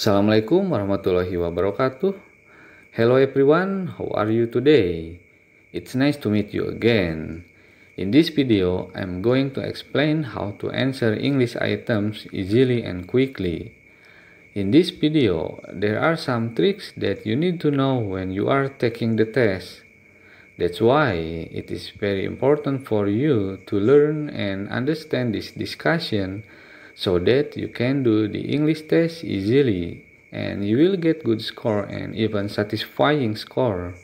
Assalamualaikum warahmatullahi wabarakatuh. Hello everyone, how are you today? It's nice to meet you again. In this video, I'm going to explain how to answer English items easily and quickly. In this video, there are some tricks that you need to know when you are taking the test. That's why it is very important for you to learn and understand this discussion so that you can do the English test easily and you will get good score and even satisfying score.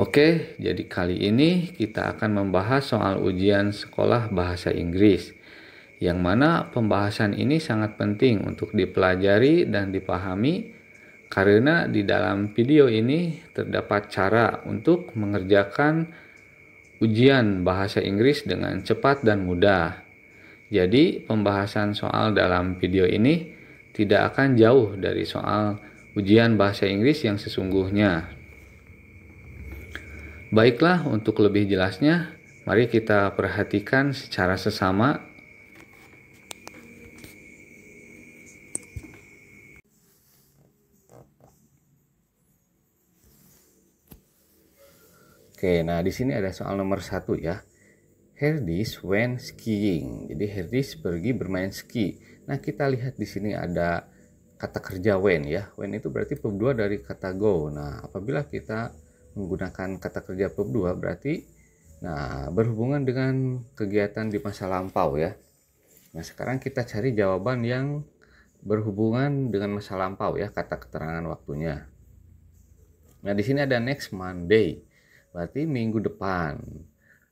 Oke, jadi kali ini kita akan membahas soal ujian sekolah bahasa Inggris yang mana pembahasan ini sangat penting untuk dipelajari dan dipahami karena di dalam video ini terdapat cara untuk mengerjakan ujian bahasa Inggris dengan cepat dan mudah. Jadi pembahasan soal dalam video ini tidak akan jauh dari soal ujian bahasa Inggris yang sesungguhnya. Baiklah, untuk lebih jelasnya, mari kita perhatikan secara sesama Oke, nah di sini ada soal nomor satu ya. Herdis went skiing. Jadi Herdis pergi bermain ski. Nah, kita lihat di sini ada kata kerja when ya. When itu berarti 2 dari kata go. Nah, apabila kita menggunakan kata kerja 2 berarti nah berhubungan dengan kegiatan di masa lampau ya. Nah, sekarang kita cari jawaban yang berhubungan dengan masa lampau ya, kata keterangan waktunya. Nah, di sini ada next Monday. Berarti minggu depan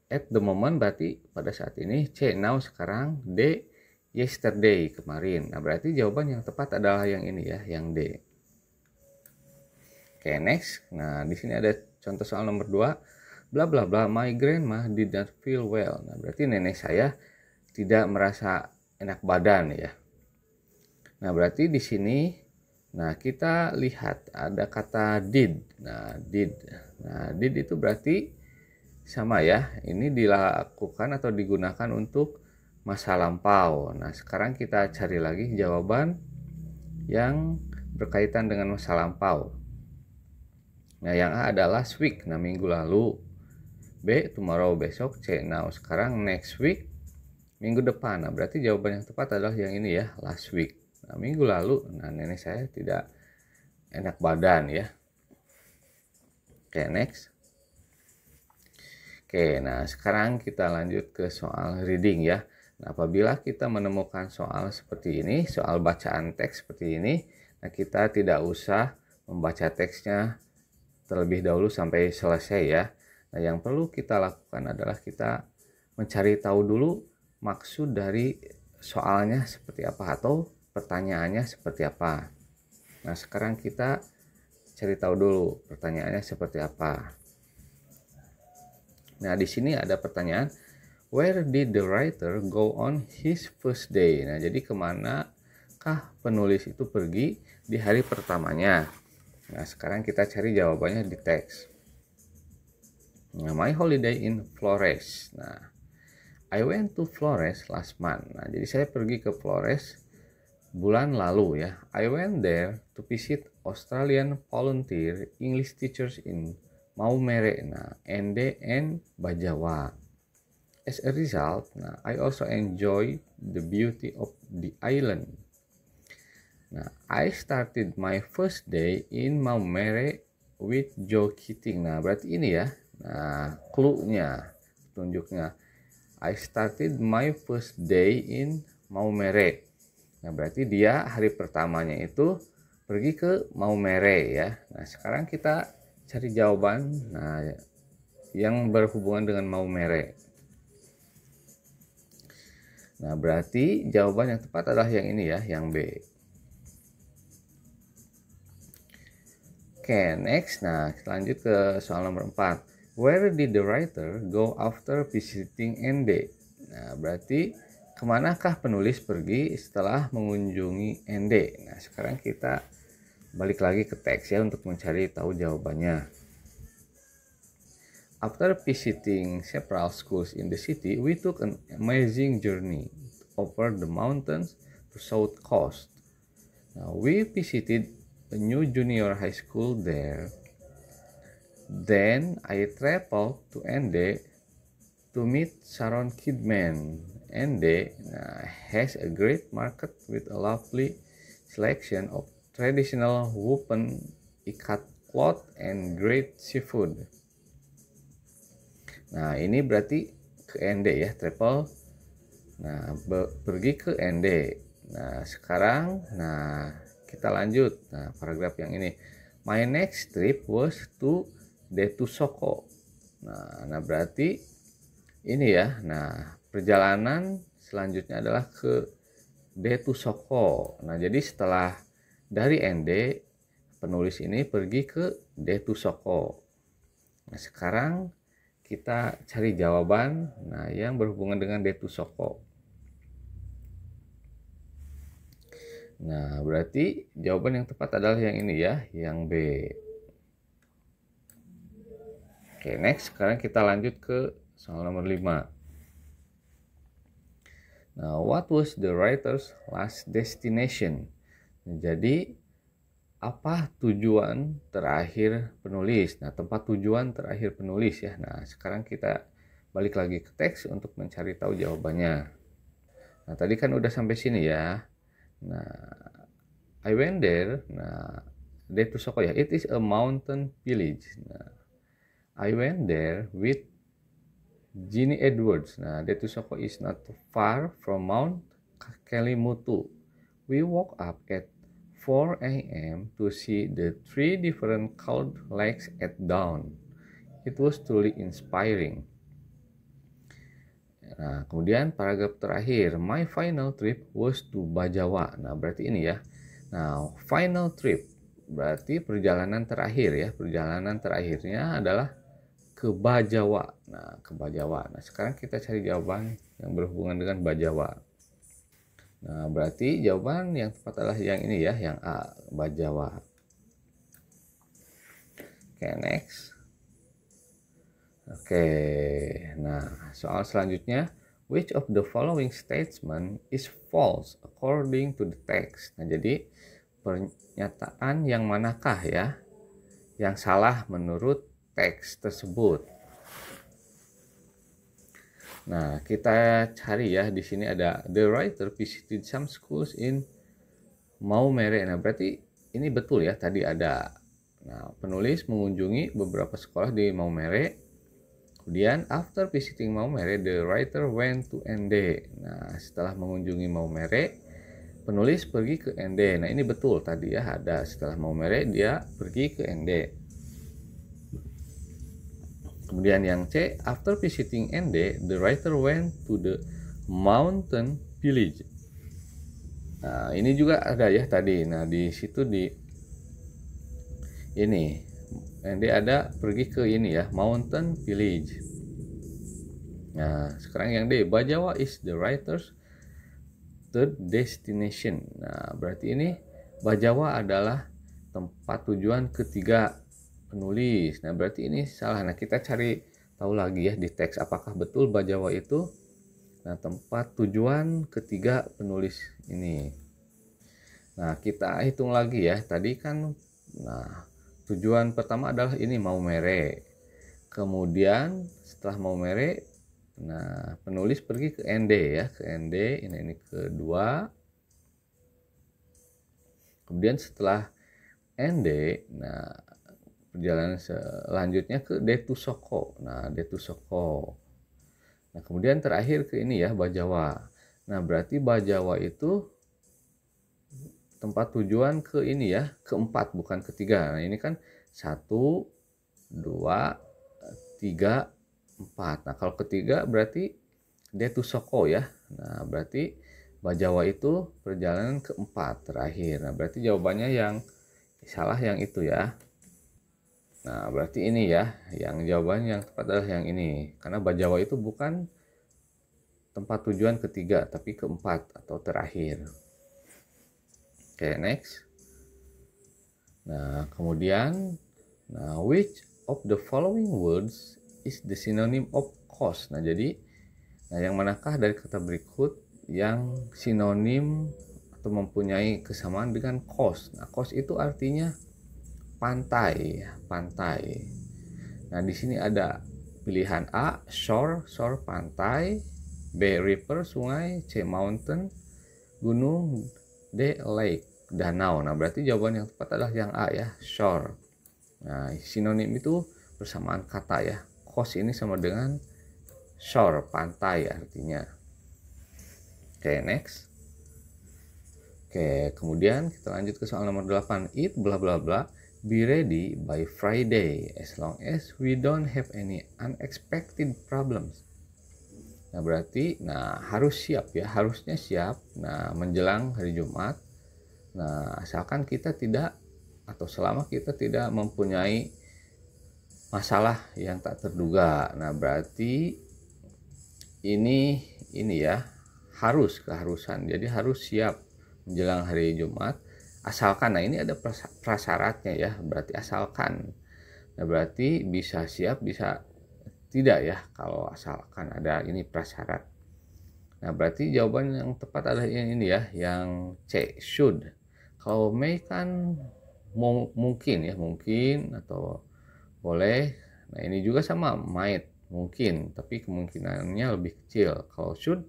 at the moment berarti pada saat ini C now sekarang D yesterday kemarin nah berarti jawaban yang tepat adalah yang ini ya yang D oke okay, next nah di sini ada contoh soal nomor 2 bla bla bla my grandma did not feel well nah berarti nenek saya tidak merasa enak badan ya nah berarti di sini nah kita lihat ada kata did nah did nah did itu berarti sama ya ini dilakukan atau digunakan untuk masa lampau nah sekarang kita cari lagi jawaban yang berkaitan dengan masa lampau nah yang A adalah week nah minggu lalu B tomorrow besok C now sekarang next week minggu depan nah berarti jawaban yang tepat adalah yang ini ya last week nah minggu lalu nah nenek saya tidak enak badan ya oke okay, next Oke, nah sekarang kita lanjut ke soal reading ya. Nah, apabila kita menemukan soal seperti ini, soal bacaan teks seperti ini, nah kita tidak usah membaca teksnya terlebih dahulu sampai selesai ya. Nah, yang perlu kita lakukan adalah kita mencari tahu dulu maksud dari soalnya seperti apa atau pertanyaannya seperti apa. Nah, sekarang kita cari tahu dulu pertanyaannya seperti apa. Nah, di sini ada pertanyaan, where did the writer go on his first day? Nah, jadi kemana kah penulis itu pergi di hari pertamanya? Nah, sekarang kita cari jawabannya di teks. Nah, my holiday in Flores. Nah, I went to Flores last month. Nah, jadi saya pergi ke Flores bulan lalu ya. I went there to visit Australian volunteer English teachers in mau merek na ende and bajawa. As a result, nah, I also enjoy the beauty of the island. Nah, I started my first day in Mau merek with Joe Keating. Nah, berarti ini ya. Nah, clue-nya, tunjuknya. I started my first day in Mau merek Nah, berarti dia hari pertamanya itu pergi ke Mau merek ya. Nah, sekarang kita cari jawaban nah yang berhubungan dengan mau merek nah berarti jawaban yang tepat adalah yang ini ya yang B oke next nah kita lanjut ke soal nomor 4 where did the writer go after visiting ND nah berarti kemanakah penulis pergi setelah mengunjungi ND nah sekarang kita balik lagi ke teks ya untuk mencari tahu jawabannya. After visiting several schools in the city, we took an amazing journey over the mountains to South Coast. Now, we visited a new junior high school there. Then I traveled to Ende to meet Sharon Kidman. Ende uh, has a great market with a lovely selection of traditional weapon, ikat cloth, and great seafood. Nah, ini berarti ke ND ya, travel. Nah, pergi ke ND. Nah, sekarang, nah, kita lanjut. Nah, paragraf yang ini. My next trip was to Detusoko. Nah, nah berarti ini ya. Nah, perjalanan selanjutnya adalah ke Detusoko. Nah, jadi setelah dari ND penulis ini pergi ke Detusoko. Nah, sekarang kita cari jawaban nah yang berhubungan dengan Soko. Nah, berarti jawaban yang tepat adalah yang ini ya, yang B. Oke, next. Sekarang kita lanjut ke soal nomor 5. Nah, what was the writer's last destination? jadi apa tujuan terakhir penulis? Nah, tempat tujuan terakhir penulis ya. Nah, sekarang kita balik lagi ke teks untuk mencari tahu jawabannya. Nah, tadi kan udah sampai sini ya. Nah, I went there. Nah, dia tuh ya. It is a mountain village. Nah, I went there with Ginny Edwards. Nah, Detusoko is not far from Mount Kelimutu. We walk up at 4 a.m. to see the three different colored lakes at dawn. It was truly inspiring. Nah, kemudian paragraf terakhir, my final trip was to Bajawa. Nah, berarti ini ya. Nah, final trip berarti perjalanan terakhir ya. Perjalanan terakhirnya adalah ke Bajawa. Nah, ke Bajawa. Nah, sekarang kita cari jawaban yang berhubungan dengan Bajawa. Nah, berarti jawaban yang tepat adalah yang ini ya, yang A, Bajawa. Oke, okay, next. Oke, nah soal selanjutnya. Which of the following statement is false according to the text? Nah, jadi pernyataan yang manakah ya yang salah menurut teks tersebut? Nah, kita cari ya di sini ada the writer visited some schools in Maumere. Nah, berarti ini betul ya tadi ada. Nah, penulis mengunjungi beberapa sekolah di Maumere. Kemudian after visiting Maumere, the writer went to nd Nah, setelah mengunjungi Maumere, penulis pergi ke nd Nah, ini betul tadi ya ada setelah Maumere dia pergi ke nd Kemudian yang C, after visiting Ende, the writer went to the mountain village. Nah, ini juga ada ya tadi. Nah, di situ di ini Ende ada pergi ke ini ya, mountain village. Nah, sekarang yang D, Bajawa is the writer's third destination. Nah, berarti ini Bajawa adalah tempat tujuan ketiga penulis. Nah, berarti ini salah. Nah, kita cari tahu lagi ya di teks apakah betul Bajawa itu nah tempat tujuan ketiga penulis ini. Nah, kita hitung lagi ya. Tadi kan nah tujuan pertama adalah ini mau merek Kemudian setelah mau merek nah penulis pergi ke ND ya, ke ND ini ini kedua. Kemudian setelah ND nah perjalanan selanjutnya ke Detusoko. Nah, Detusoko. Nah, kemudian terakhir ke ini ya, Bajawa. Nah, berarti Bajawa itu tempat tujuan ke ini ya, keempat bukan ketiga. Nah, ini kan satu, dua, tiga, empat. Nah, kalau ketiga berarti Detusoko ya. Nah, berarti Bajawa itu perjalanan keempat terakhir. Nah, berarti jawabannya yang salah yang itu ya. Nah, berarti ini ya, yang jawaban yang tepat adalah yang ini. Karena Bajawa itu bukan tempat tujuan ketiga, tapi keempat atau terakhir. Oke, okay, next. Nah, kemudian, nah, which of the following words is the synonym of cost? Nah, jadi, nah, yang manakah dari kata berikut yang sinonim atau mempunyai kesamaan dengan cost? Nah, cost itu artinya pantai, pantai. Nah, di sini ada pilihan A, shore, shore pantai, B river, sungai, C mountain, gunung, D lake, danau. Nah, berarti jawaban yang tepat adalah yang A ya, shore. Nah, sinonim itu persamaan kata ya. Coast ini sama dengan shore, pantai artinya. Oke, okay, next. Oke, kemudian kita lanjut ke soal nomor 8. It bla bla bla be ready by Friday as long as we don't have any unexpected problems. Nah, berarti nah harus siap ya, harusnya siap nah menjelang hari Jumat. Nah, asalkan kita tidak atau selama kita tidak mempunyai masalah yang tak terduga. Nah, berarti ini ini ya harus keharusan. Jadi harus siap menjelang hari Jumat asalkan nah ini ada prasyaratnya ya berarti asalkan nah berarti bisa siap bisa tidak ya kalau asalkan ada ini prasyarat nah berarti jawaban yang tepat adalah yang ini ya yang C should kalau may kan mungkin ya mungkin atau boleh nah ini juga sama might mungkin tapi kemungkinannya lebih kecil kalau should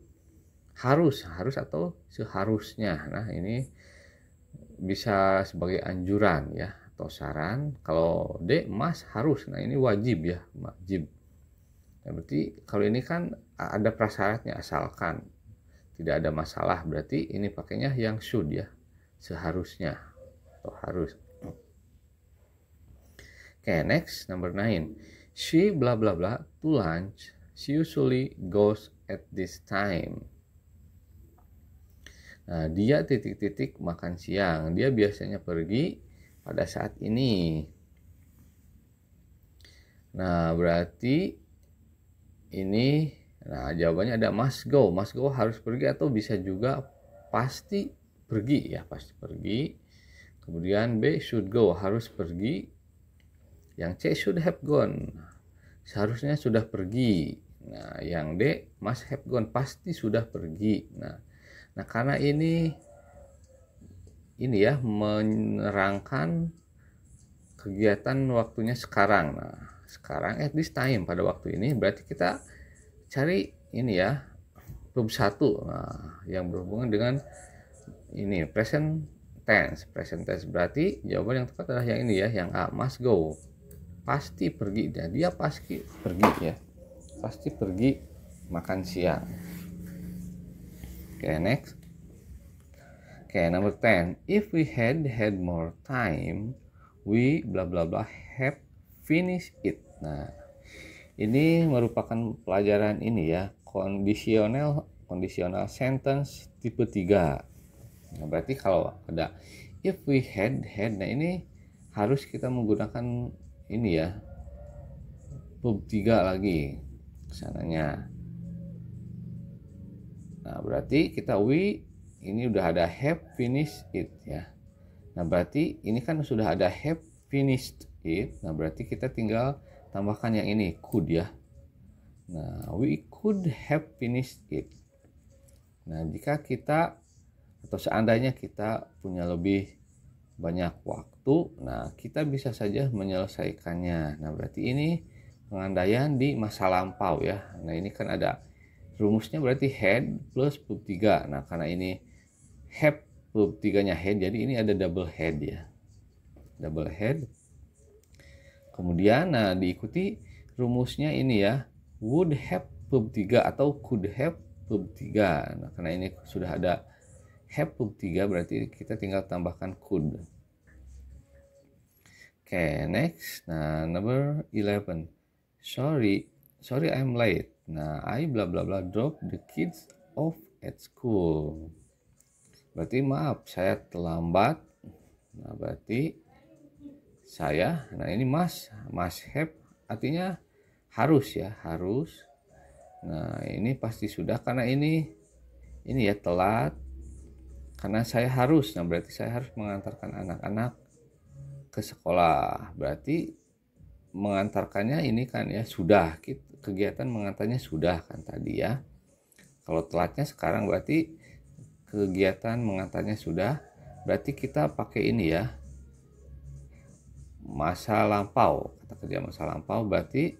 harus harus atau seharusnya nah ini bisa sebagai anjuran ya atau saran kalau D emas harus nah ini wajib ya wajib nah, berarti kalau ini kan ada prasyaratnya asalkan tidak ada masalah berarti ini pakainya yang should ya seharusnya atau harus oke okay, next number 9 she bla bla bla to lunch she usually goes at this time Nah, dia titik-titik makan siang. Dia biasanya pergi pada saat ini. Nah, berarti ini nah jawabannya ada must go. Must go harus pergi atau bisa juga pasti pergi ya, pasti pergi. Kemudian B should go harus pergi. Yang C should have gone. Seharusnya sudah pergi. Nah, yang D must have gone pasti sudah pergi. Nah, Nah, karena ini ini ya menerangkan kegiatan waktunya sekarang. Nah, sekarang at this time pada waktu ini berarti kita cari ini ya verb satu nah, yang berhubungan dengan ini present tense. Present tense berarti jawaban yang tepat adalah yang ini ya, yang A must go. Pasti pergi dan dia pasti pergi ya. Pasti pergi makan siang. Okay, next. Okay, number 10. If we had had more time, we blah blah blah have finished it. Nah, ini merupakan pelajaran ini ya, Conditional conditional sentence tipe 3. Nah, berarti kalau ada if we had had nah ini harus kita menggunakan ini ya. Tipe 3 lagi sananya. Nah, berarti kita we ini udah ada have finished it ya. Nah, berarti ini kan sudah ada have finished it. Nah, berarti kita tinggal tambahkan yang ini could ya. Nah, we could have finished it. Nah, jika kita atau seandainya kita punya lebih banyak waktu, nah kita bisa saja menyelesaikannya. Nah, berarti ini pengandaian di masa lampau ya. Nah, ini kan ada rumusnya berarti head plus pub 3 nah karena ini head pub 3 nya head jadi ini ada double head ya double head kemudian nah diikuti rumusnya ini ya would have pub 3 atau could have pub 3 nah karena ini sudah ada have pub 3 berarti kita tinggal tambahkan could oke okay, next nah number 11 sorry sorry I'm late Nah, I bla bla bla drop the kids off at school. Berarti maaf, saya terlambat. Nah, berarti saya. Nah, ini mas, mas have artinya harus ya, harus. Nah, ini pasti sudah karena ini ini ya telat. Karena saya harus. Nah, berarti saya harus mengantarkan anak-anak ke sekolah. Berarti mengantarkannya ini kan ya sudah gitu kegiatan mengantarnya sudah kan tadi ya. Kalau telatnya sekarang berarti kegiatan mengantarnya sudah. Berarti kita pakai ini ya. Masa lampau. Kata kerja masa lampau berarti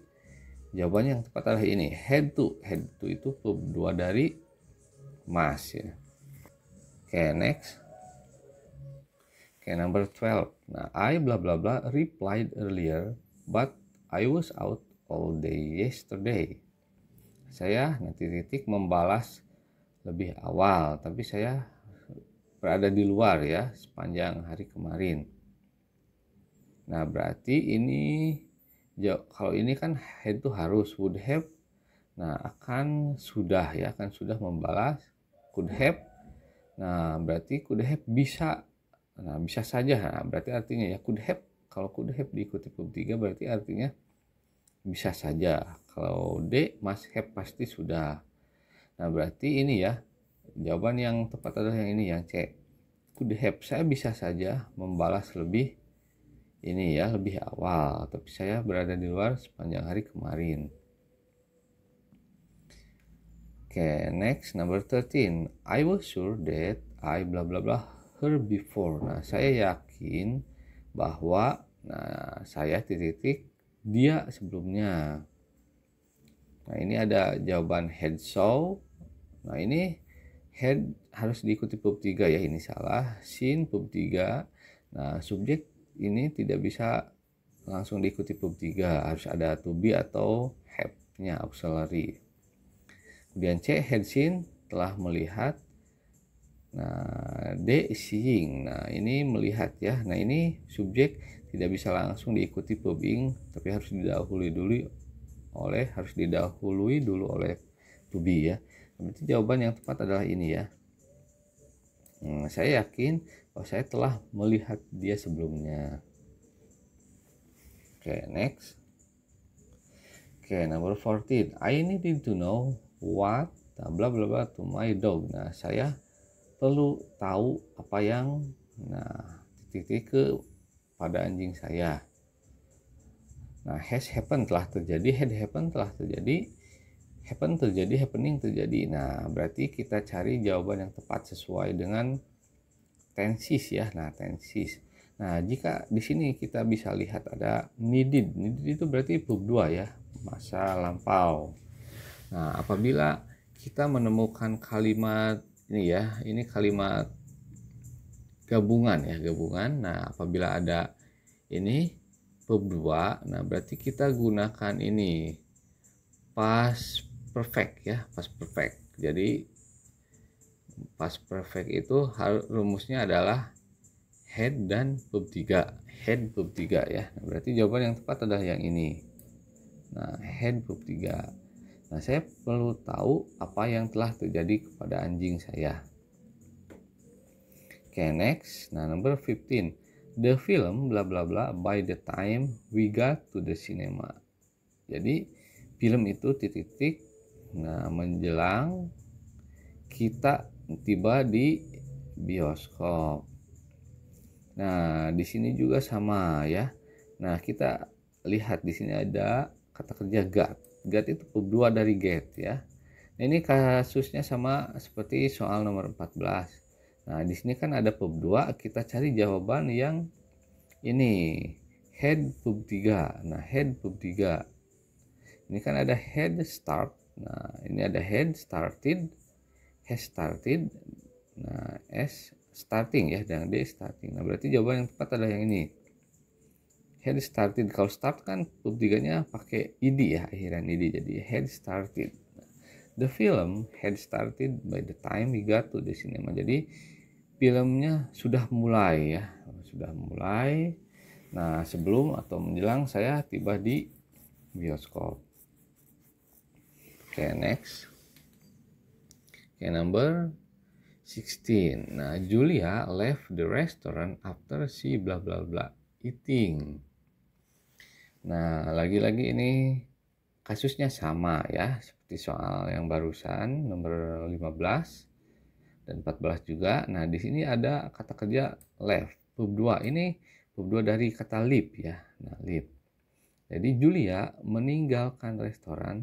jawabannya yang tepat adalah ini. Head to. Head to itu dua dari mas ya. Oke okay, next. Okay, number 12. Nah, I bla bla bla replied earlier, but I was out all day yesterday. Saya nanti titik membalas lebih awal, tapi saya berada di luar ya sepanjang hari kemarin. Nah, berarti ini ya, kalau ini kan head itu harus would have. Nah, akan sudah ya, akan sudah membalas could have. Nah, berarti could have bisa. Nah, bisa saja. Nah, berarti artinya ya could have kalau could have diikuti pub 3 berarti artinya bisa saja. Kalau D must have pasti sudah. Nah, berarti ini ya. Jawaban yang tepat adalah yang ini yang C. Could have saya bisa saja membalas lebih ini ya, lebih awal, tapi saya berada di luar sepanjang hari kemarin. Oke, okay, next number 13. I was sure that I bla bla bla her before. Nah, saya yakin bahwa nah saya titik-titik dia sebelumnya. Nah, ini ada jawaban head show. Nah, ini head harus diikuti pub 3 ya, ini salah. Sin pub 3. Nah, subjek ini tidak bisa langsung diikuti pub 3, harus ada to be atau have-nya auxiliary. Kemudian C head sin telah melihat Nah, D seeing. Nah, ini melihat ya. Nah, ini subjek tidak bisa langsung diikuti tubing tapi harus didahului dulu oleh harus didahului dulu oleh tubi ya berarti jawaban yang tepat adalah ini ya hmm, saya yakin bahwa saya telah melihat dia sebelumnya oke okay, next oke okay, number 14 I need to know what bla bla bla to my dog nah saya perlu tahu apa yang nah titik ke pada anjing saya. Nah, has happened telah terjadi, had happened telah terjadi, happen terjadi, happening terjadi. Nah, berarti kita cari jawaban yang tepat sesuai dengan tensis ya. Nah, tensis. Nah, jika di sini kita bisa lihat ada needed. Needed itu berarti verb 2 ya, masa lampau. Nah, apabila kita menemukan kalimat ini ya, ini kalimat gabungan ya gabungan nah apabila ada ini verb 2 nah berarti kita gunakan ini pas perfect ya pas perfect jadi pas perfect itu rumusnya adalah head dan verb 3 head verb 3 ya nah, berarti jawaban yang tepat adalah yang ini nah head verb 3 nah saya perlu tahu apa yang telah terjadi kepada anjing saya Okay, next. Nah, number 15. The film bla bla bla by the time we got to the cinema. Jadi, film itu titik-titik nah menjelang kita tiba di bioskop. Nah, di sini juga sama ya. Nah, kita lihat di sini ada kata kerja got. Got itu kedua dari get ya. Nah, ini kasusnya sama seperti soal nomor 14 Nah, di sini kan ada pub 2, kita cari jawaban yang ini head pub 3. Nah, head pub 3. Ini kan ada head start. Nah, ini ada head started, head started. Nah, S starting ya, dan D starting. Nah, berarti jawaban yang tepat adalah yang ini. Head started kalau start kan pub 3-nya pakai id ya, akhiran id jadi head started the film had started by the time we got to the cinema. Jadi filmnya sudah mulai ya, sudah mulai. Nah, sebelum atau menjelang saya tiba di bioskop. Oke, okay, next. Oke, okay, number 16. Nah, Julia left the restaurant after she bla bla bla eating. Nah, lagi-lagi ini kasusnya sama ya seperti soal yang barusan nomor 15 dan 14 juga. Nah, di sini ada kata kerja left. Verb 2 ini verb 2 dari kata leave ya. Nah, leave. Jadi Julia meninggalkan restoran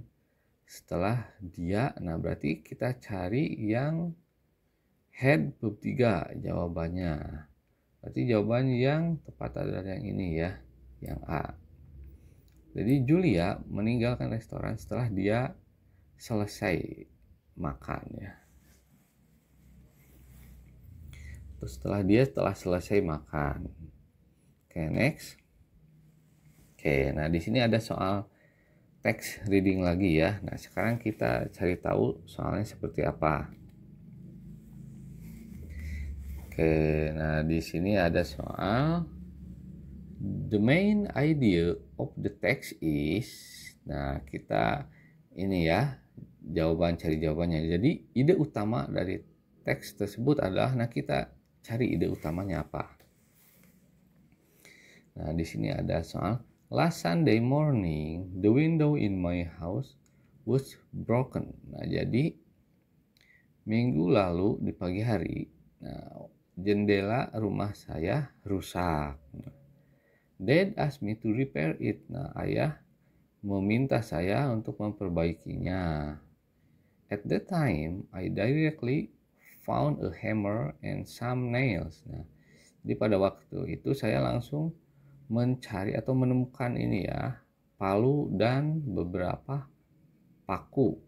setelah dia. Nah, berarti kita cari yang head verb 3 jawabannya. Berarti jawaban yang tepat adalah yang ini ya, yang A. Jadi Julia meninggalkan restoran setelah dia selesai makan ya. Terus setelah dia telah selesai makan. Oke, okay, next. Oke, okay, nah di sini ada soal text reading lagi ya. Nah, sekarang kita cari tahu soalnya seperti apa. Oke, okay, nah di sini ada soal the main idea of the text is. Nah, kita ini ya jawaban cari jawabannya jadi ide utama dari teks tersebut adalah nah kita cari ide utamanya apa nah di sini ada soal last Sunday morning the window in my house was broken nah jadi minggu lalu di pagi hari nah, jendela rumah saya rusak Dad asked me to repair it nah ayah meminta saya untuk memperbaikinya. At the time, I directly found a hammer and some nails. Nah, jadi pada waktu itu saya langsung mencari atau menemukan ini ya, palu dan beberapa paku.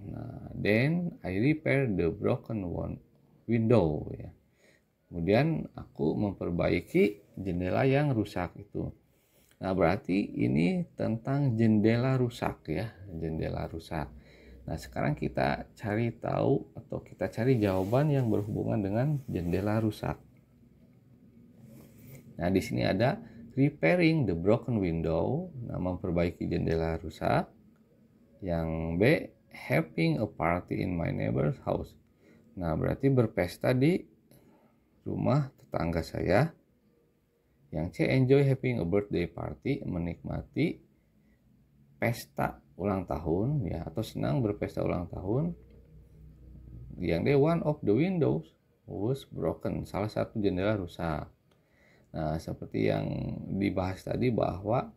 Nah, then I repair the broken one window ya. Kemudian aku memperbaiki jendela yang rusak itu. Nah, berarti ini tentang jendela rusak ya, jendela rusak. Nah, sekarang kita cari tahu atau kita cari jawaban yang berhubungan dengan jendela rusak. Nah, di sini ada repairing the broken window, nah, memperbaiki jendela rusak. Yang B, having a party in my neighbor's house. Nah, berarti berpesta di rumah tetangga saya. Yang C, enjoy having a birthday party, menikmati pesta ulang tahun ya atau senang berpesta ulang tahun yang day one of the windows was broken salah satu jendela rusak nah seperti yang dibahas tadi bahwa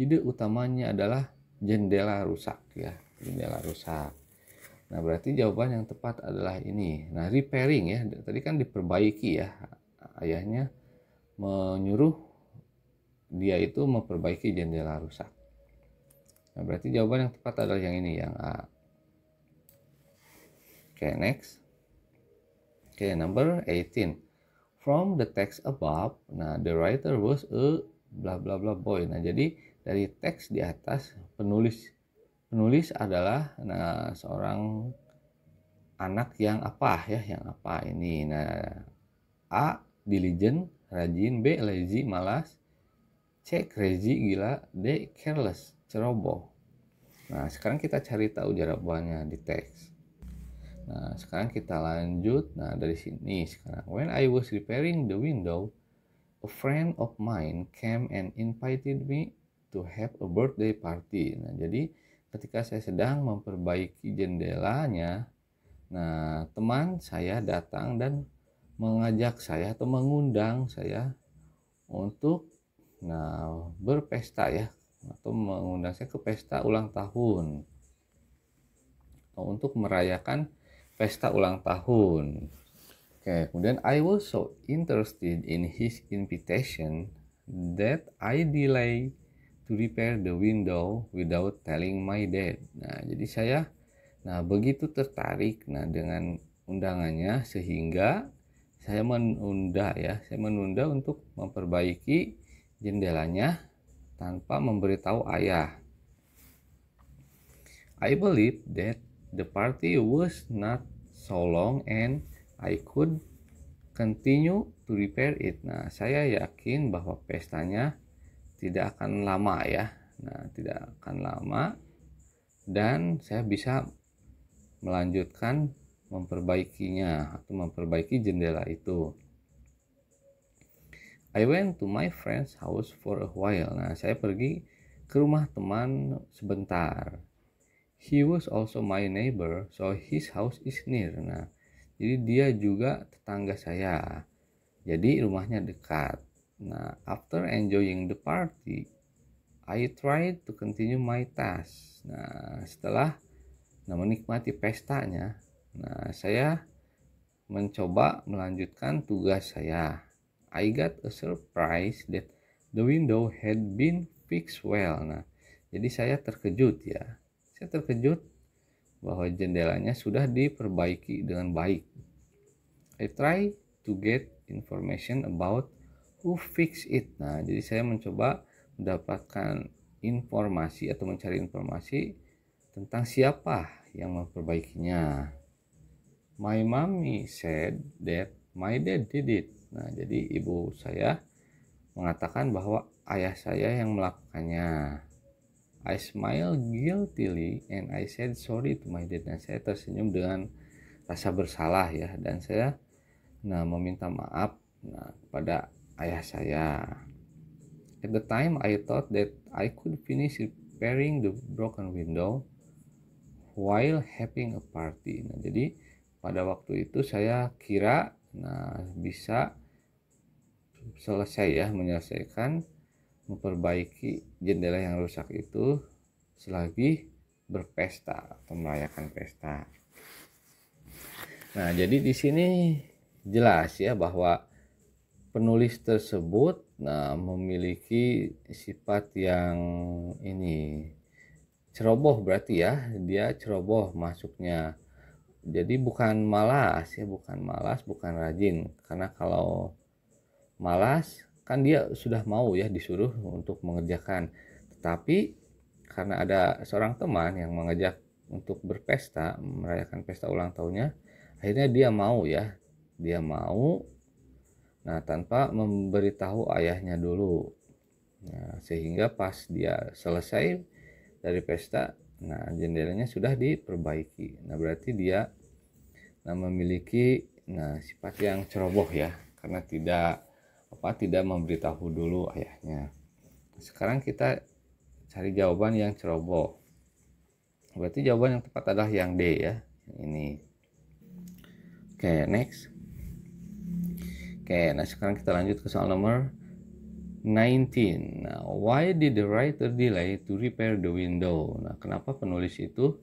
ide utamanya adalah jendela rusak ya jendela rusak Nah, berarti jawaban yang tepat adalah ini. Nah, repairing ya. Tadi kan diperbaiki ya. Ayahnya menyuruh dia itu memperbaiki jendela rusak. Nah, berarti jawaban yang tepat adalah yang ini, yang A. Oke, okay, next. Oke, okay, number 18. From the text above, nah the writer was a bla bla bla boy. Nah, jadi dari teks di atas penulis penulis adalah nah seorang anak yang apa ya, yang apa ini. Nah, A diligent, rajin, B lazy, malas, C crazy, gila, D careless ceroboh. Nah, sekarang kita cari tahu jarak buahnya di teks. Nah, sekarang kita lanjut. Nah, dari sini sekarang. When I was repairing the window, a friend of mine came and invited me to have a birthday party. Nah, jadi ketika saya sedang memperbaiki jendelanya, nah teman saya datang dan mengajak saya atau mengundang saya untuk nah berpesta ya atau mengundang saya ke pesta ulang tahun atau untuk merayakan pesta ulang tahun. Oke, kemudian I was so interested in his invitation that I delay to repair the window without telling my dad. Nah, jadi saya nah begitu tertarik nah dengan undangannya sehingga saya menunda ya, saya menunda untuk memperbaiki jendelanya tanpa memberitahu ayah. I believe that the party was not so long and I could continue to repair it. Nah, saya yakin bahwa pestanya tidak akan lama ya. Nah, tidak akan lama dan saya bisa melanjutkan memperbaikinya atau memperbaiki jendela itu. I went to my friend's house for a while. Nah, saya pergi ke rumah teman sebentar. He was also my neighbor, so his house is near. Nah, jadi dia juga tetangga saya. Jadi rumahnya dekat. Nah, after enjoying the party, I tried to continue my task. Nah, setelah nah, menikmati pestanya, nah saya mencoba melanjutkan tugas saya. I got a surprise that the window had been fixed well. Nah, jadi saya terkejut ya. Saya terkejut bahwa jendelanya sudah diperbaiki dengan baik. I try to get information about who fixed it. Nah, jadi saya mencoba mendapatkan informasi atau mencari informasi tentang siapa yang memperbaikinya. My mommy said that my dad did it. Nah, jadi ibu saya mengatakan bahwa ayah saya yang melakukannya. I smiled guiltily and I said sorry to my dad. Dan saya tersenyum dengan rasa bersalah ya dan saya nah meminta maaf nah kepada ayah saya. At the time I thought that I could finish repairing the broken window while having a party. Nah, jadi pada waktu itu saya kira nah bisa selesai ya menyelesaikan memperbaiki jendela yang rusak itu selagi berpesta atau merayakan pesta. Nah, jadi di sini jelas ya bahwa penulis tersebut nah memiliki sifat yang ini ceroboh berarti ya, dia ceroboh masuknya. Jadi bukan malas ya, bukan malas, bukan rajin. Karena kalau malas kan dia sudah mau ya disuruh untuk mengerjakan tetapi karena ada seorang teman yang mengajak untuk berpesta merayakan pesta ulang tahunnya akhirnya dia mau ya dia mau nah tanpa memberitahu ayahnya dulu nah, sehingga pas dia selesai dari pesta nah jendelanya sudah diperbaiki nah berarti dia nah memiliki nah sifat yang ceroboh ya karena tidak apa tidak memberitahu dulu ayahnya sekarang kita cari jawaban yang ceroboh berarti jawaban yang tepat adalah yang D ya ini oke okay, next oke okay, nah sekarang kita lanjut ke soal nomor 19 nah, why did the writer delay to repair the window nah kenapa penulis itu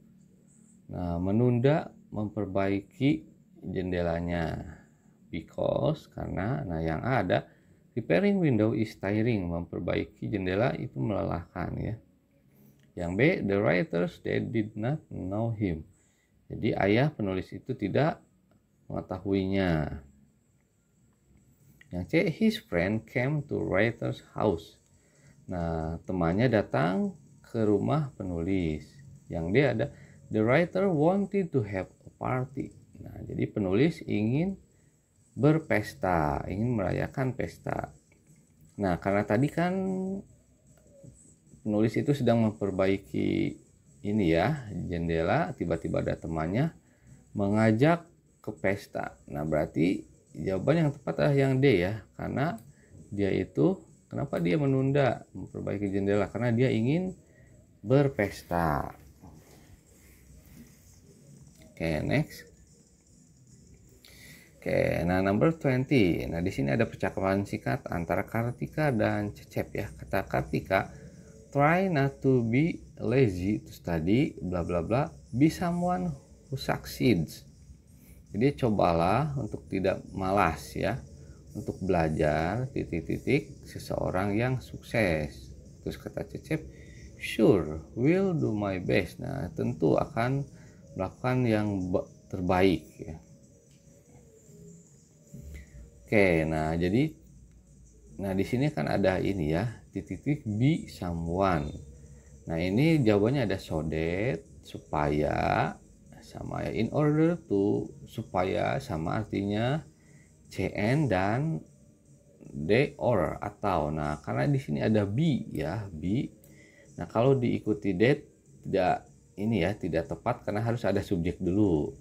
nah menunda memperbaiki jendelanya because karena nah yang A ada Repairing window is tiring, memperbaiki jendela itu melelahkan ya. Yang B, the writers they did not know him. Jadi ayah penulis itu tidak mengetahuinya. Yang C, his friend came to writer's house. Nah, temannya datang ke rumah penulis. Yang D ada the writer wanted to have a party. Nah, jadi penulis ingin berpesta, ingin merayakan pesta. Nah, karena tadi kan penulis itu sedang memperbaiki ini ya, jendela, tiba-tiba ada temannya mengajak ke pesta. Nah, berarti jawaban yang tepat adalah yang D ya, karena dia itu kenapa dia menunda memperbaiki jendela? Karena dia ingin berpesta. Oke, okay, next. Oke, nah number 20. Nah, di sini ada percakapan singkat antara Kartika dan Cecep ya. Kata Kartika, try not to be lazy to study, bla bla bla, be someone who succeeds. Jadi cobalah untuk tidak malas ya, untuk belajar titik-titik seseorang yang sukses. Terus kata Cecep, sure, will do my best. Nah, tentu akan melakukan yang terbaik ya Oke, nah jadi nah di sini kan ada ini ya, titik-titik be someone. Nah, ini jawabannya ada so that supaya sama ya in order to supaya sama artinya CN dan D or atau. Nah, karena di sini ada B ya, B. Nah, kalau diikuti that tidak ini ya, tidak tepat karena harus ada subjek dulu.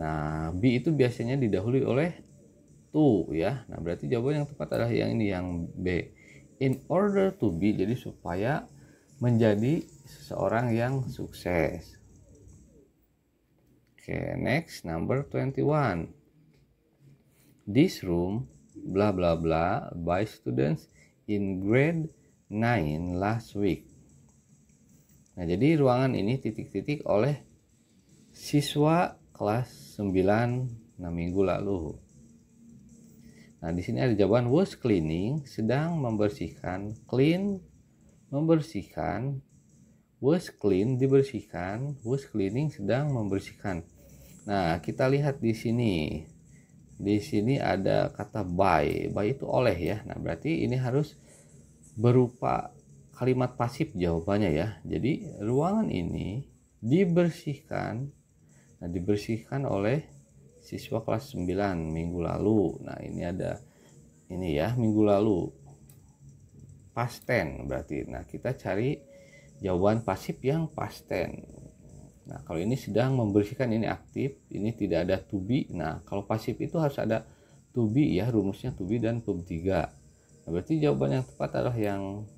Nah, B itu biasanya didahului oleh ya. Nah, berarti jawaban yang tepat adalah yang ini yang B. In order to be jadi supaya menjadi seseorang yang sukses. Oke, okay, next number 21. This room bla bla bla by students in grade 9 last week. Nah, jadi ruangan ini titik-titik oleh siswa kelas 9 6 minggu lalu. Nah, di sini ada jawaban was cleaning, sedang membersihkan, clean, membersihkan, was clean, dibersihkan, was cleaning, sedang membersihkan. Nah, kita lihat di sini. Di sini ada kata by, by itu oleh ya. Nah, berarti ini harus berupa kalimat pasif jawabannya ya. Jadi, ruangan ini dibersihkan, nah, dibersihkan oleh siswa kelas 9 minggu lalu. Nah, ini ada ini ya, minggu lalu. pasten berarti. Nah, kita cari jawaban pasif yang pasten. Nah, kalau ini sedang membersihkan ini aktif, ini tidak ada to be. Nah, kalau pasif itu harus ada to be ya, rumusnya to be dan verb 3. Nah, berarti jawaban yang tepat adalah yang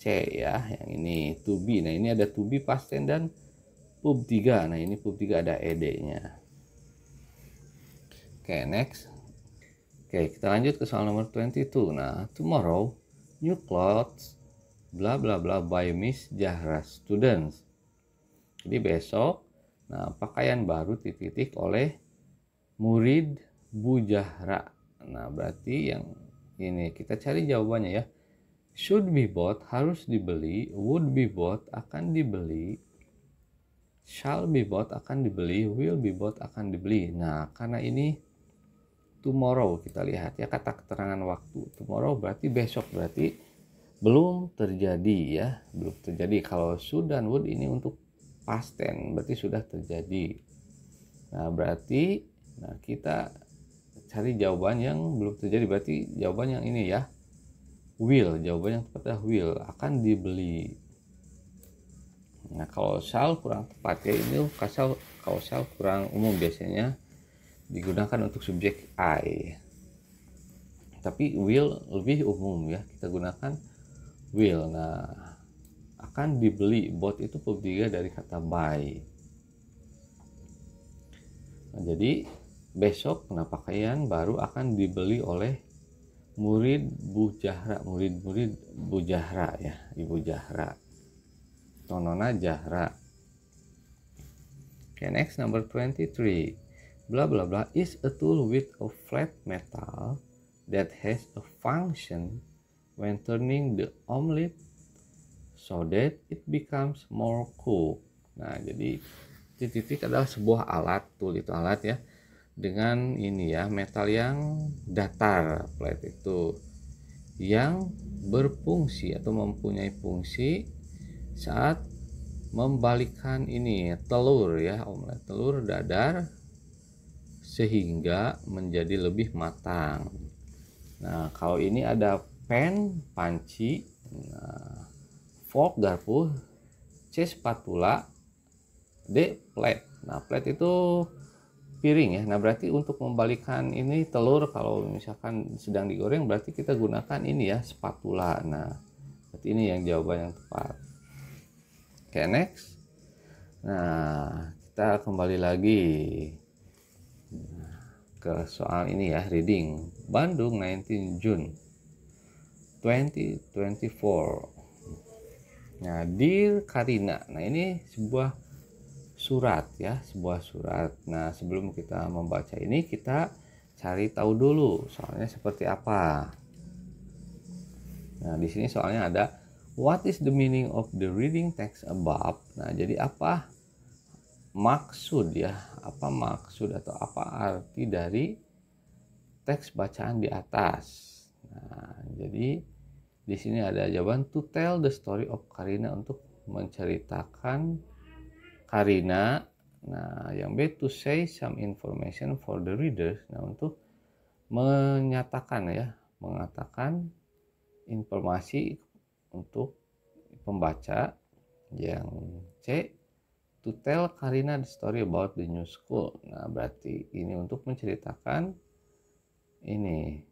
C ya, yang ini to be. Nah, ini ada to be past dan verb 3. Nah, ini verb 3 ada ed-nya. Oke, okay, next. Oke, okay, kita lanjut ke soal nomor 22. Nah, tomorrow, new clothes, bla bla bla by Miss Zahra students. Jadi besok, nah pakaian baru titik-titik oleh murid Bu Zahra. Nah, berarti yang ini kita cari jawabannya ya. Should be bought harus dibeli, would be bought akan dibeli, shall be bought akan dibeli, will be bought akan dibeli. Nah, karena ini tomorrow kita lihat ya kata keterangan waktu tomorrow berarti besok berarti belum terjadi ya belum terjadi kalau sudah would ini untuk past tense berarti sudah terjadi nah berarti nah kita cari jawaban yang belum terjadi berarti jawaban yang ini ya will jawaban yang tepatnya will akan dibeli Nah kalau sal kurang tepat ya ini kasal kalau sal kurang umum biasanya digunakan untuk subjek I e. tapi will lebih umum ya kita gunakan will nah akan dibeli bot itu pembiga dari kata buy nah, jadi besok nah pakaian baru akan dibeli oleh murid Bu Jahra murid-murid Bu Jahra ya Ibu Jahra Tonona Jahra okay next number 23 blah blah blah is a tool with a flat metal that has a function when turning the omelet so that it becomes more cool. Nah, jadi titik-titik adalah sebuah alat, tool itu alat ya dengan ini ya, metal yang datar, flat itu yang berfungsi atau mempunyai fungsi saat membalikan ini telur ya, omelet telur dadar sehingga menjadi lebih matang. Nah, kalau ini ada pen, panci, nah, fork, garpu, C spatula, D plate. Nah, plate itu piring ya. Nah, berarti untuk membalikan ini telur kalau misalkan sedang digoreng berarti kita gunakan ini ya, spatula. Nah, berarti ini yang jawaban yang tepat. Oke, okay, next. Nah, kita kembali lagi ke soal ini ya reading Bandung 19 June 2024 nah dear Karina nah ini sebuah surat ya sebuah surat nah sebelum kita membaca ini kita cari tahu dulu soalnya seperti apa nah di sini soalnya ada what is the meaning of the reading text above nah jadi apa maksud ya apa maksud atau apa arti dari teks bacaan di atas nah jadi di sini ada jawaban to tell the story of Karina untuk menceritakan Karina nah yang B to say some information for the readers nah untuk menyatakan ya mengatakan informasi untuk pembaca yang C to tell Karina the story about the new school. Nah, berarti ini untuk menceritakan ini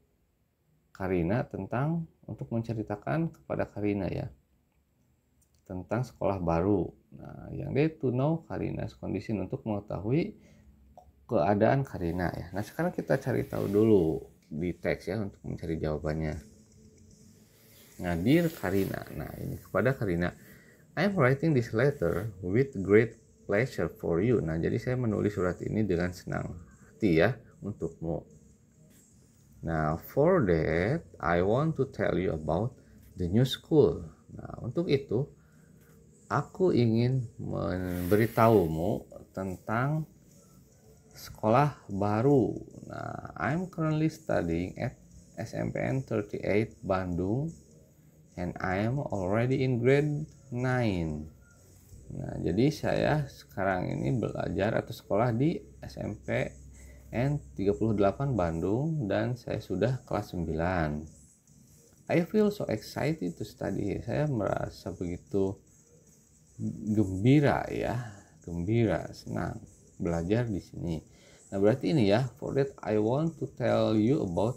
Karina tentang untuk menceritakan kepada Karina ya tentang sekolah baru. Nah, yang dia to know Karina's condition untuk mengetahui keadaan Karina ya. Nah, sekarang kita cari tahu dulu di teks ya untuk mencari jawabannya. Nah, dear Karina. Nah, ini kepada Karina. I'm writing this letter with great pleasure for you. Nah, jadi saya menulis surat ini dengan senang hati ya untukmu. Nah, for that, I want to tell you about the new school. Nah, untuk itu, aku ingin memberitahumu tentang sekolah baru. Nah, I'm currently studying at SMPN 38 Bandung and I am already in grade Nah, jadi saya sekarang ini belajar atau sekolah di SMP N38 Bandung dan saya sudah kelas 9. I feel so excited to study. Saya merasa begitu gembira ya, gembira, senang belajar di sini. Nah, berarti ini ya, for that I want to tell you about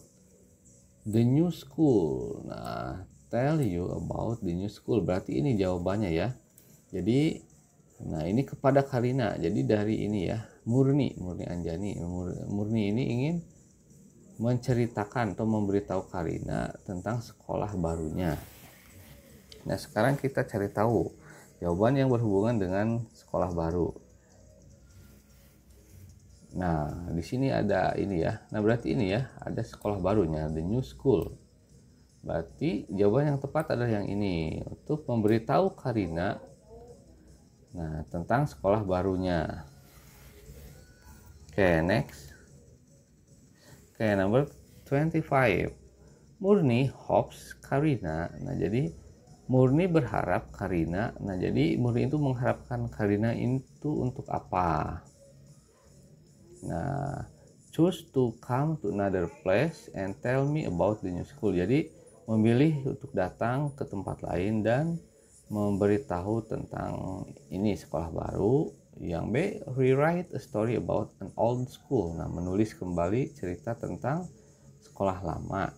the new school. Nah, tell you about the new school. Berarti ini jawabannya ya. Jadi nah ini kepada Karina. Jadi dari ini ya, Murni, Murni Anjani, Murni ini ingin menceritakan atau memberitahu Karina tentang sekolah barunya. Nah, sekarang kita cari tahu jawaban yang berhubungan dengan sekolah baru. Nah, di sini ada ini ya. Nah, berarti ini ya, ada sekolah barunya, the new school. Berarti jawaban yang tepat adalah yang ini untuk memberitahu Karina nah tentang sekolah barunya. Oke, okay, next. Oke, okay, number 25. Murni hopes Karina. Nah, jadi Murni berharap Karina. Nah, jadi Murni itu mengharapkan Karina itu untuk apa? Nah, choose to come to another place and tell me about the new school. Jadi, memilih untuk datang ke tempat lain dan memberitahu tentang ini sekolah baru yang B rewrite a story about an old school nah menulis kembali cerita tentang sekolah lama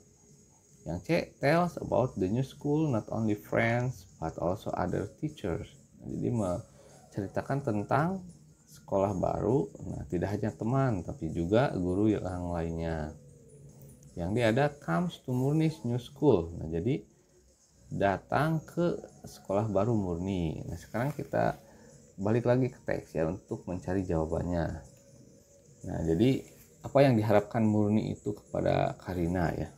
yang C tells about the new school not only friends but also other teachers nah, jadi menceritakan tentang sekolah baru nah tidak hanya teman tapi juga guru yang lainnya yang dia ada comes to Murnis New School. Nah, jadi datang ke sekolah baru murni. Nah, sekarang kita balik lagi ke teks ya untuk mencari jawabannya. Nah, jadi apa yang diharapkan murni itu kepada Karina ya.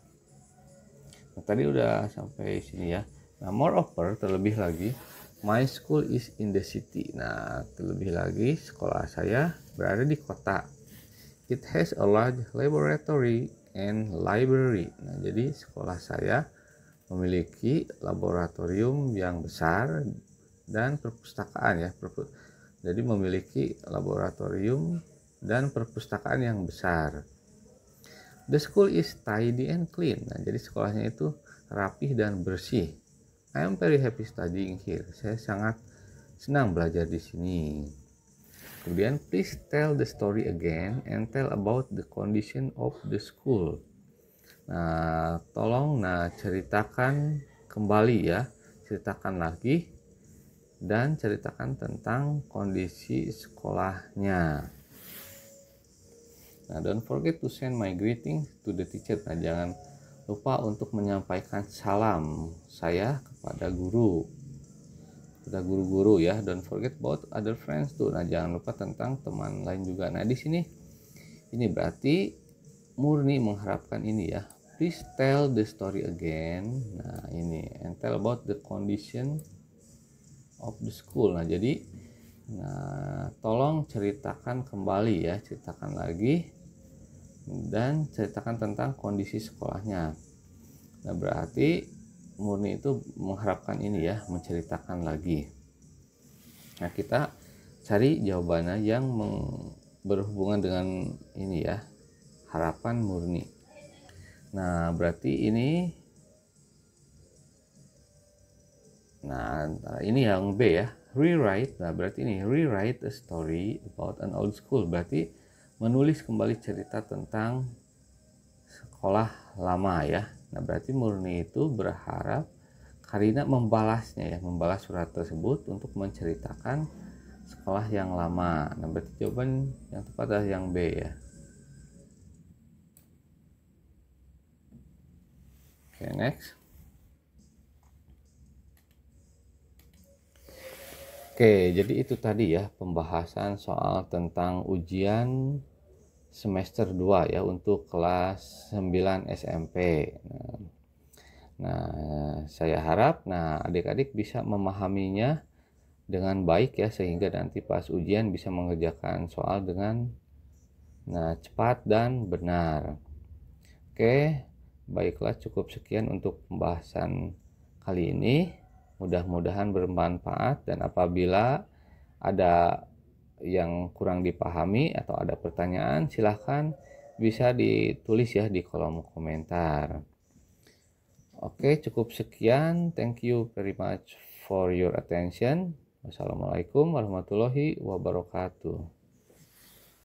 Nah, tadi udah sampai sini ya. Nah, moreover terlebih lagi my school is in the city. Nah, terlebih lagi sekolah saya berada di kota. It has a large laboratory and Library. Nah, jadi sekolah saya memiliki laboratorium yang besar dan perpustakaan ya. Jadi memiliki laboratorium dan perpustakaan yang besar. The school is tidy and clean. Nah, jadi sekolahnya itu rapih dan bersih. I am very happy studying here. Saya sangat senang belajar di sini. Kemudian please tell the story again and tell about the condition of the school. Nah, tolong nah ceritakan kembali ya, ceritakan lagi dan ceritakan tentang kondisi sekolahnya. Nah, don't forget to send my greeting to the teacher. Nah, jangan lupa untuk menyampaikan salam saya kepada guru kita guru-guru ya don't forget about other friends tuh nah jangan lupa tentang teman lain juga nah di sini ini berarti murni mengharapkan ini ya please tell the story again nah ini and tell about the condition of the school nah jadi nah tolong ceritakan kembali ya ceritakan lagi dan ceritakan tentang kondisi sekolahnya nah berarti murni itu mengharapkan ini ya menceritakan lagi nah kita cari jawabannya yang meng, berhubungan dengan ini ya harapan murni nah berarti ini nah ini yang B ya rewrite nah berarti ini rewrite a story about an old school berarti menulis kembali cerita tentang sekolah lama ya Nah, berarti murni itu berharap Karina membalasnya ya, membalas surat tersebut untuk menceritakan sekolah yang lama. Nah, berarti jawaban yang tepat adalah yang B ya. Oke, okay, next. Oke, jadi itu tadi ya pembahasan soal tentang ujian semester 2 ya untuk kelas 9 SMP. Nah, nah, saya harap nah adik-adik bisa memahaminya dengan baik ya sehingga nanti pas ujian bisa mengerjakan soal dengan nah cepat dan benar. Oke, baiklah cukup sekian untuk pembahasan kali ini. Mudah-mudahan bermanfaat dan apabila ada yang kurang dipahami atau ada pertanyaan silahkan bisa ditulis ya di kolom komentar. Oke, cukup sekian. Thank you very much for your attention. Wassalamualaikum warahmatullahi wabarakatuh.